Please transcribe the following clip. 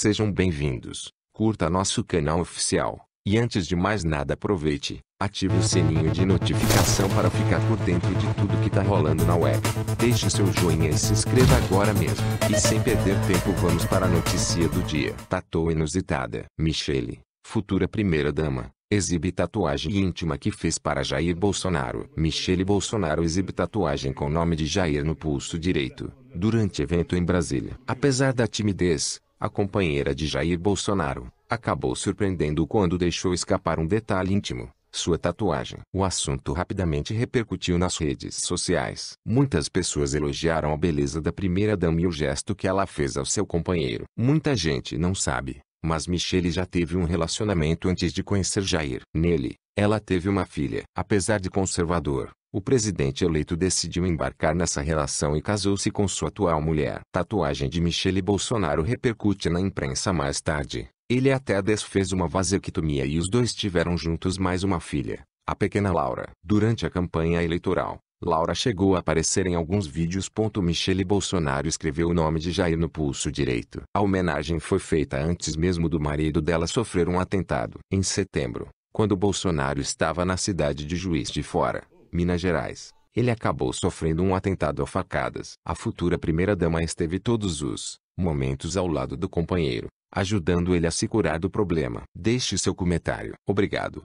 Sejam bem-vindos, curta nosso canal oficial, e antes de mais nada aproveite, ative o sininho de notificação para ficar por dentro de tudo que tá rolando na web. Deixe seu joinha e se inscreva agora mesmo. E sem perder tempo vamos para a notícia do dia. Tatou inusitada. Michele, futura primeira-dama, exibe tatuagem íntima que fez para Jair Bolsonaro. Michele Bolsonaro exibe tatuagem com o nome de Jair no pulso direito, durante evento em Brasília. Apesar da timidez, a companheira de Jair Bolsonaro, acabou surpreendendo quando deixou escapar um detalhe íntimo. Sua tatuagem. O assunto rapidamente repercutiu nas redes sociais. Muitas pessoas elogiaram a beleza da primeira-dama e o gesto que ela fez ao seu companheiro. Muita gente não sabe, mas Michele já teve um relacionamento antes de conhecer Jair. Nele, ela teve uma filha. Apesar de conservador, o presidente eleito decidiu embarcar nessa relação e casou-se com sua atual mulher. Tatuagem de Michele Bolsonaro repercute na imprensa mais tarde. Ele até desfez uma vasectomia e os dois tiveram juntos mais uma filha, a pequena Laura. Durante a campanha eleitoral, Laura chegou a aparecer em alguns vídeos. Michele Bolsonaro escreveu o nome de Jair no pulso direito. A homenagem foi feita antes mesmo do marido dela sofrer um atentado. Em setembro, quando Bolsonaro estava na cidade de Juiz de Fora, Minas Gerais, ele acabou sofrendo um atentado a facadas. A futura primeira-dama esteve todos os momentos ao lado do companheiro, ajudando ele a se curar do problema. Deixe seu comentário. Obrigado.